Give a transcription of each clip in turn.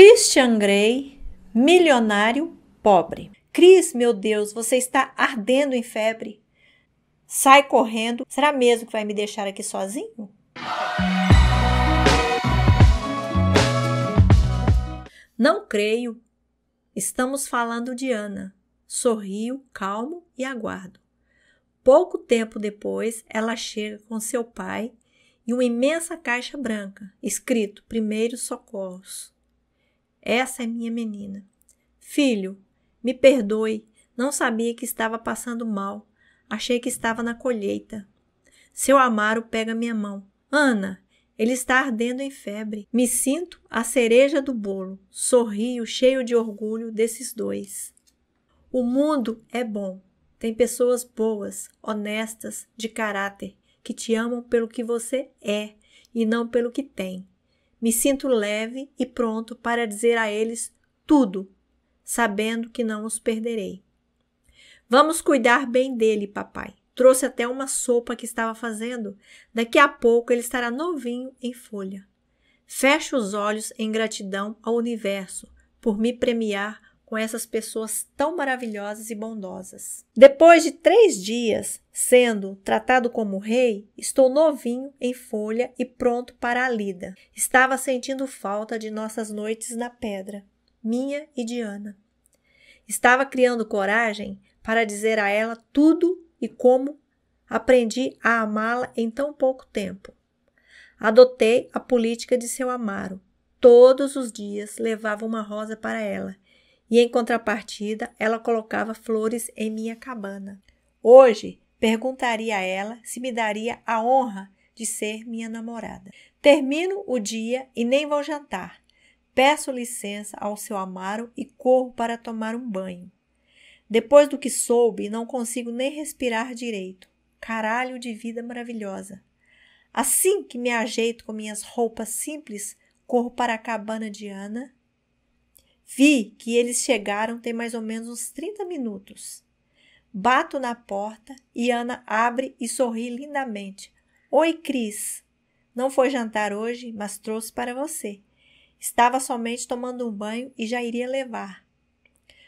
Christian Grey, milionário pobre. Cris, meu Deus, você está ardendo em febre. Sai correndo. Será mesmo que vai me deixar aqui sozinho? Não creio. Estamos falando de Ana. Sorrio, calmo e aguardo. Pouco tempo depois, ela chega com seu pai e uma imensa caixa branca, escrito Primeiros Socorros. Essa é minha menina. Filho, me perdoe. Não sabia que estava passando mal. Achei que estava na colheita. Seu Amaro pega minha mão. Ana, ele está ardendo em febre. Me sinto a cereja do bolo. Sorrio, cheio de orgulho desses dois. O mundo é bom. Tem pessoas boas, honestas, de caráter, que te amam pelo que você é e não pelo que tem. Me sinto leve e pronto para dizer a eles tudo, sabendo que não os perderei. Vamos cuidar bem dele, papai. Trouxe até uma sopa que estava fazendo. Daqui a pouco ele estará novinho em folha. Fecho os olhos em gratidão ao universo por me premiar com essas pessoas tão maravilhosas e bondosas. Depois de três dias sendo tratado como rei, estou novinho em folha e pronto para a lida. Estava sentindo falta de nossas noites na pedra, minha e de Estava criando coragem para dizer a ela tudo e como aprendi a amá-la em tão pouco tempo. Adotei a política de seu amaro. Todos os dias levava uma rosa para ela e, em contrapartida, ela colocava flores em minha cabana. Hoje, perguntaria a ela se me daria a honra de ser minha namorada. Termino o dia e nem vou jantar. Peço licença ao seu Amaro e corro para tomar um banho. Depois do que soube, não consigo nem respirar direito. Caralho de vida maravilhosa. Assim que me ajeito com minhas roupas simples, corro para a cabana de Ana Vi que eles chegaram tem mais ou menos uns 30 minutos. Bato na porta e Ana abre e sorri lindamente. Oi, Cris. Não foi jantar hoje, mas trouxe para você. Estava somente tomando um banho e já iria levar.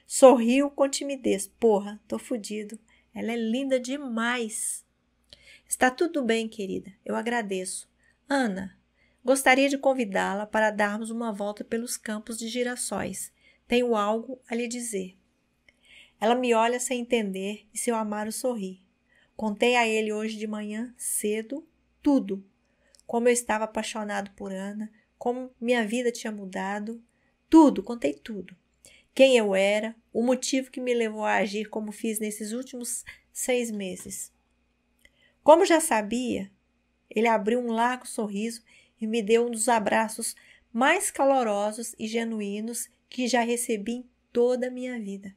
Sorriu com timidez. Porra, tô fudido. Ela é linda demais. Está tudo bem, querida. Eu agradeço. Ana, Gostaria de convidá-la para darmos uma volta pelos campos de girassóis. Tenho algo a lhe dizer. Ela me olha sem entender e seu Amaro sorri. Contei a ele hoje de manhã, cedo, tudo. Como eu estava apaixonado por Ana, como minha vida tinha mudado, tudo, contei tudo. Quem eu era, o motivo que me levou a agir como fiz nesses últimos seis meses. Como já sabia, ele abriu um largo sorriso e me deu um dos abraços mais calorosos e genuínos que já recebi em toda a minha vida.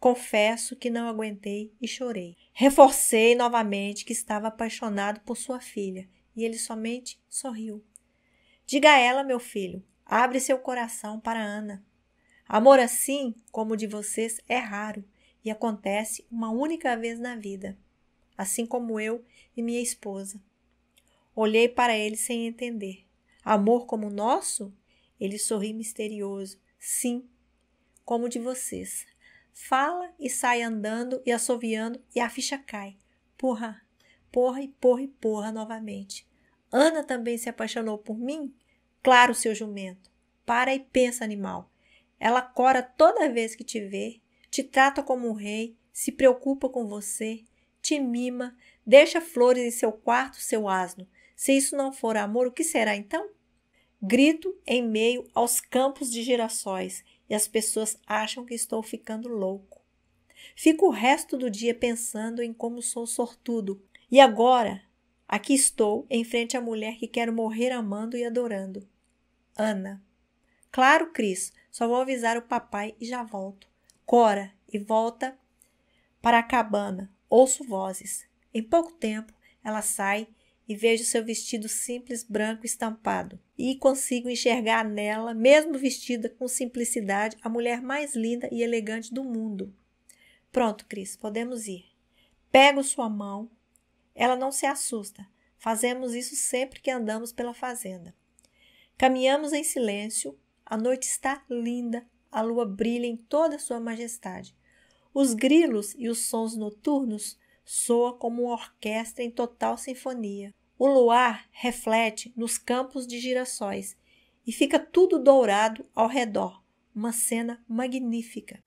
Confesso que não aguentei e chorei. Reforcei novamente que estava apaixonado por sua filha e ele somente sorriu. Diga a ela, meu filho, abre seu coração para Ana. Amor assim como o de vocês é raro e acontece uma única vez na vida, assim como eu e minha esposa. Olhei para ele sem entender. Amor como o nosso? Ele sorri misterioso. Sim, como o de vocês. Fala e sai andando e assoviando e a ficha cai. Porra, porra e porra e porra novamente. Ana também se apaixonou por mim? Claro, seu jumento. Para e pensa, animal. Ela cora toda vez que te vê, te trata como um rei, se preocupa com você, te mima, deixa flores em seu quarto, seu asno, se isso não for amor, o que será então? Grito em meio aos campos de girassóis e as pessoas acham que estou ficando louco. Fico o resto do dia pensando em como sou sortudo. E agora, aqui estou em frente à mulher que quero morrer amando e adorando. Ana. Claro, Cris, só vou avisar o papai e já volto. Cora, e volta para a cabana. Ouço vozes. Em pouco tempo, ela sai e vejo seu vestido simples branco estampado. E consigo enxergar nela, mesmo vestida com simplicidade, a mulher mais linda e elegante do mundo. Pronto, Cris, podemos ir. Pego sua mão. Ela não se assusta. Fazemos isso sempre que andamos pela fazenda. Caminhamos em silêncio. A noite está linda. A lua brilha em toda sua majestade. Os grilos e os sons noturnos soa como uma orquestra em total sinfonia. O luar reflete nos campos de girassóis e fica tudo dourado ao redor, uma cena magnífica.